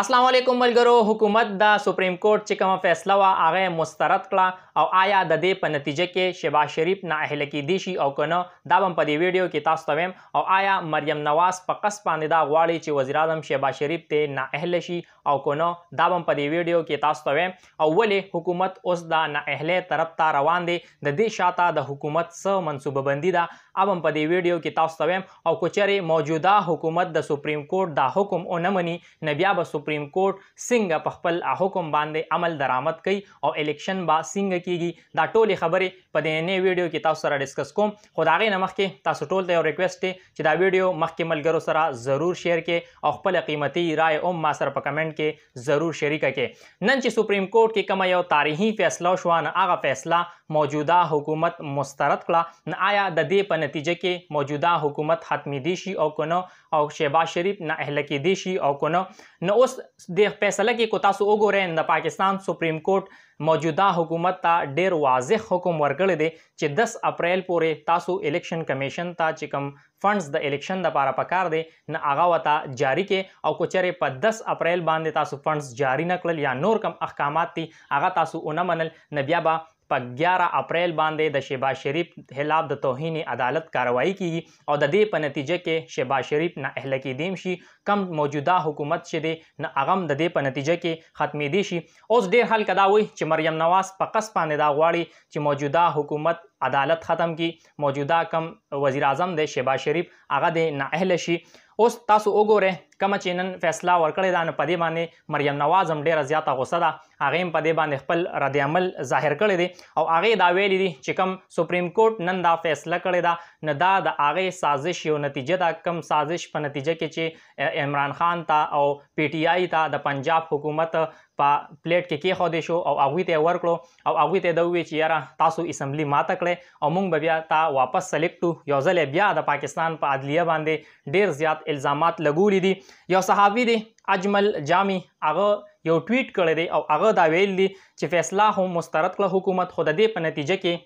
اسلام علیکم ملګرو حکومت د سپریم کورټ چې کوم فیصله وا هغه مسترد کړه او آیا د دې په نتیجه کې شبا شریف نه اهل کې دي شي او کنه دا هم په دې ویډیو کې تاسو ته ویم او آیا مریم نواز په قص باندې دا غواړي چې وزیر اعظم شبا شریف ته نه اهل شي او کنه دا هم په دې ویډیو کې تاسو ته ویم او ولې حکومت اوس د نه اهل طرف ته روان دي د دې شاته د حکومت سره منسوبه بندي ده هم په دې ویډیو کې تاسو ته ویم او کوچري موجوده حکومت د سپریم کورټ دا حکم اونمني نبي به سپریم کورټ څنګه په خپل حکم باندې عمل درآمد کړي او الیکشن با څنګه کیږي دا ټول خبرې په دې نه ویډیو کې تاسو سره ډیسکس کوم خو دا غي نمخ کې تاسو ټول ته یو ریکوست دی چې دا ویډیو مخکې ملګرو سره ضرور شیر کړئ او خپل قیمتي رائے هم ما سره په کمنټ کې ضرور شریک کړئ نن چې سپریم کورټ کې کوم یو تاریخي فیصله شو نه هغه فیصله موجوده حکومت مسترد کړه نه آیا د دې په نتیجه کې موجوده حکومت حتمی دي شي او کنه او شیبا شریف نه اهل کې دي شي او کنه نو اوس د فیصله کې کو تاسو وګورئ د پاکستان سپریم کورټ موجوده حکومت ته ډیر واضح حکم ورکړی دی چې 10 اپریل پورې تاسو الیکشن کمیشن ته چې کوم فندز د الیکشن د لپاره پکار دي نه هغه وتا جاری کې او کوچره په 10 اپریل باندې تاسو فندز جاری نکړل یا نور کم احکامات دي هغه تاسو اونمنل نبیابه په 11 اپریل باندې د شیباز شریف خلاف د توهین عدالت کاروایی کیږي او د دې په نتیجه کې شیباز شریف نه اهل کېدیم شي کم موجوده حکومت چې دی نه اغم د دې په نتیجه کې ختمې دي شي اوس ډیر خلک دا وایي چې مریم نواز په قص باندې دا غواړي چې موجوده حکومت عدالت ختم کی موجوده کم وزیر اعظم د شهباز شریف هغه د نااهل شي اوس تاسو وګوره کوم چې نن فیصله ورکړې ده په دې باندې مریم نواز هم ډیره زیاته غوسه ده هغه هم په دې باندې خپل رد عمل ظاهر کړی دی او هغه دا ویلي دي چې کوم سپریم کورټ نن دا فیصله کړې ده نه دا د هغه سازش یو نتیجه ده کوم سازش په نتیجه کې چې عمران خان ته او پی ټی آی ته د پنجاب حکومت په پلیټ کې کېښودې شو او هغوی ته ورکړو او هغوی ته د وی چې یاره تاسو اسمبلی ماته کړې او موږ به بیا تا واپس سلیکټو یو ځل بیا د پاکستان په پا عدلیه باندې ډیر زیات الزامات لګولې دي یو صحافي دی اجمل جامی هغه یو ټویټ کړی دی او هغه دا ویل دي چې فیصله هم مسترد کړه حکومت خو د دې په نتیجه کې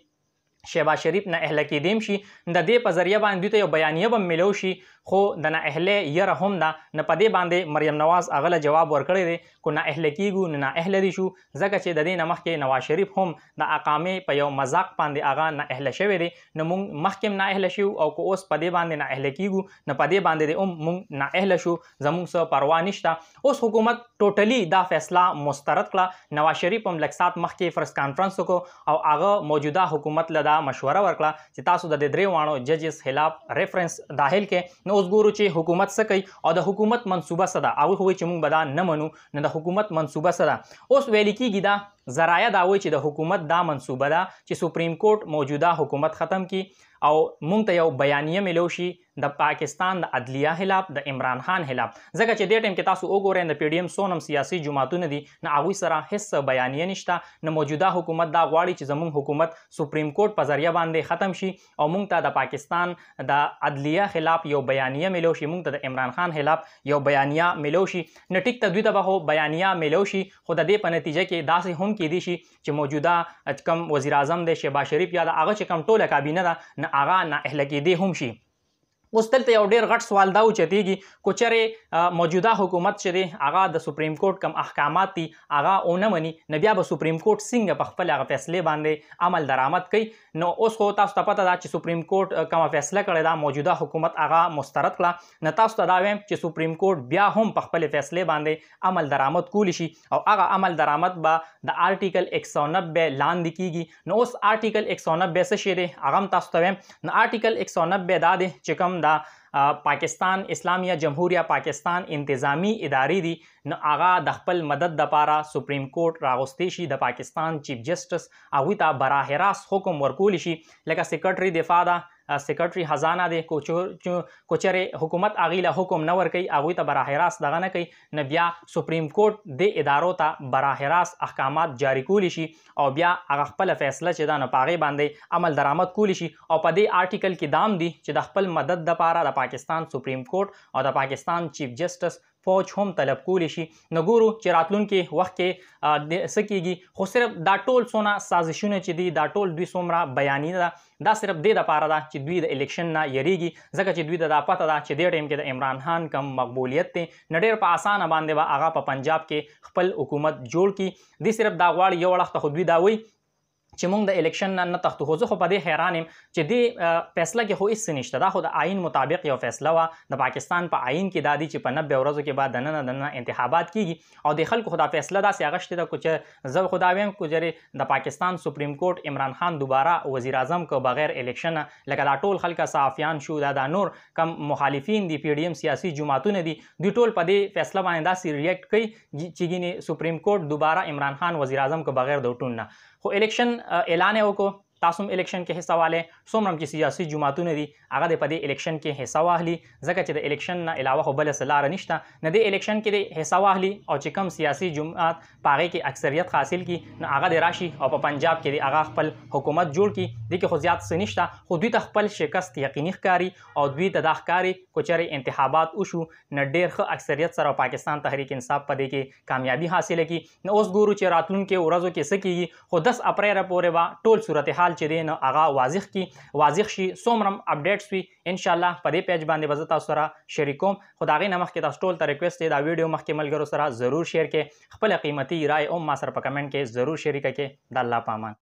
شهباز شریف نه اهله کېدیم شي د دې په ذریعه باندې دوی ته یو بیانیه به ملو شي خو د نه اهله یره هم ده نه په دې باندې مریم نواز هغه له جواب ورکړی دی کو نه اهله کېږو نه نه اهله دي شو ځکه چې د دې نه مخکې نواز شریف هم د اقامې په یو مذاق باندې هغه نه اهله شوی دی نو موږ مخکې هم نه اهله شو او که اوس په دې باندې نه اهله کېږو نه په دې باندې د هم موږ نه اهله شو زموږ څه پروا نشته اوس حکومت ټوټلی دا فیصله مسترد کړه نواز شریف هم لکسات مخکې فرس کانفرنس وکړو او هغه موجوده حکومت له دا का मशवरा वरकला सितासुदा देदरे वाणो जजेस खिलाफ रेफरेंस दाखिल کې نو اوس ګورو چې حکومت څه کوي او د حکومت منصوبه څه ده او هوی چې موږ به دا نه منو نو د حکومت منصوبه څه ده اوس ویل کېږي دا زرایا دا وایي چې د حکومت دا منصوبه ده چې سپریم کورټ موجوده حکومت ختم کی او مونږ ته یو بیانیه ملو شي د پاکستان د عدلیه خلاف د عمران خان خلاف ځکه چې دې ټیم کې تاسو وګورئ د پی ډی ایم سونم سیاسي جماعتونه دي نه هغوی سره هیڅ بیانیه نشته نه موجوده حکومت دا غواړي چې زموږ حکومت سپریم کورټ په ذریعہ باندې ختم شي او موږ ته د پاکستان د عدلیه خلاف یو بیانیه ملو شي موږ ته د عمران خان خلاف یو بیانیه ملو شي نه ټیک ته دوی ته به بیانیه ملو شي خو د دې په نتیجه کې داسې هم کېدی شي چې موجوده کم وزیر اعظم د شهباز شریف یا د هغه چې کم ټوله کابینه ده نه هغه نه اهل کېدی هم شي اوس دلته یو ډیر غټ سوال دا اوچتېږي کو چېرې موجوده حکومت چې دی هغه د سپریم کورټ کم احکامات دي هغه ونه مني نو بیا به سپریم کورټ څنګه په خپل هغه فیصلې باندې عمل درآمد کوي نو اوس خو تاسو ته پته ده چې سپریم کورټ کومه فیصله کړې ده موجوده حکومت هغه مسترد کړه نو تاسو ته دا وایم چې سپریم کورټ بیا هم په خپل فیصلې باندې عمل درآمد کولی شي او هغه عمل درآمد به د آرټیکل 190 لاندې کیږي نو اوس آرټیکل 190 څه شی دی هغه تاسو ته وایم نو آرټیکل 190 دا دی چې کوم هم دا پاکستان اسلامیه جمهوریت پاکستان انتظامی ادارې دي نو هغه د خپل مدد لپاره سپریم کورټ راغستې شي د پاکستان چیف جسټس هغه ته براه راست حکم ورکول شي لکه سیکرټري دفاع ده سیکرټري خزانه دی کوچر حکومت اغي له حکم نه ور کوي اغوی ته براه راست دغه نه کوي نه بیا سپریم کورټ د ادارو ته براه راست احکامات جاری کولی شي او بیا هغه خپل فیصله چې دا نه پاغي باندې عمل درآمد کولی شي او په دې آرټیکل کې دام دي چې د خپل مدد لپاره د پاکستان سپریم کورټ او د پاکستان چیف جسټس فوج هم طلب کولی شي نو ګورو چې راتلونکي وخت کې د سکیږي خو صرف دا ټول سونه سازشونه چې دي دا ټول دوی سومره بیانې ده دا صرف د لپاره ده چې دوی د الیکشن نه یریږي ځکه چې دوی د پته ده چې د ټیم کې د عمران خان کم مقبولیت ته نډیر په اسانه باندې به با هغه په پنجاب کې خپل حکومت جوړ کړي دي صرف دا غواړي یو وخت خو دوی دا وایي چې موږ د الیکشن نه تخته خوځو خو په دې حیران يم چې دې فیصله کې خو هیڅ نشته دا خو د آئین مطابق یو فیصله وا د پاکستان په پا آئین کې دادی چې په 90 ورځو کې بعد نه نه انتخابات کیږي او د خلکو خدا فیصله دا سیاغشته د کوچ زو خدا ویم کوجرې د پاکستان سپریم کورټ عمران خان دوباره وزیر اعظم کو بغیر الیکشن لکه دا ټول خلک صحافیان شو دا د نور کم مخالفین دی پی ډی ایم سیاسي جماعتونه دي دوی ټول په دې فیصله باندې دا سی ریاکټ کوي چې ګینه سپریم کورټ دوباره عمران خان وزیر اعظم کو بغیر دوټون نه خو الیکشن ऐलान है वो को تاسو الیکشن کې حصہ واله څومره چې سیاسي جماعتونه دي هغه د پدې الیکشن کې حصہ واهلي ځکه چې د الیکشن نه علاوه خو بل څه لار نشته نه د الیکشن کې د حصہ واهلي او چې کم سیاسي جماعت پاره کې اکثریت حاصل کی نه هغه د راشي او په پنجاب کې د هغه خپل حکومت جوړ کی د کې خو زیات څه نشته خو دوی ته خپل شکست یقیني ښکاری او دوی ته د ښکاری کوچري انتخابات وشو نه ډېر ښه اکثریت سره پاکستان تحریک انصاف پدې کې کامیابی حاصل کی نه اوس ګورو چې راتلونکو ورځو کې څه کیږي خو 10 اپریل پورې با ټول صورتحال حال چې دی نو هغه واضح کی واضح شي څومره اپډیټس وي ان شاء الله په دې پیج باندې وزتا سره شریکوم خدای نه مخکې تاسو ټول ته ریکوست دی دا ویډیو مخکې ملګرو سره ضرور شیر کړئ خپل قیمتي رائے او ما سره په کمنټ کې ضرور شریک کړئ د الله پامان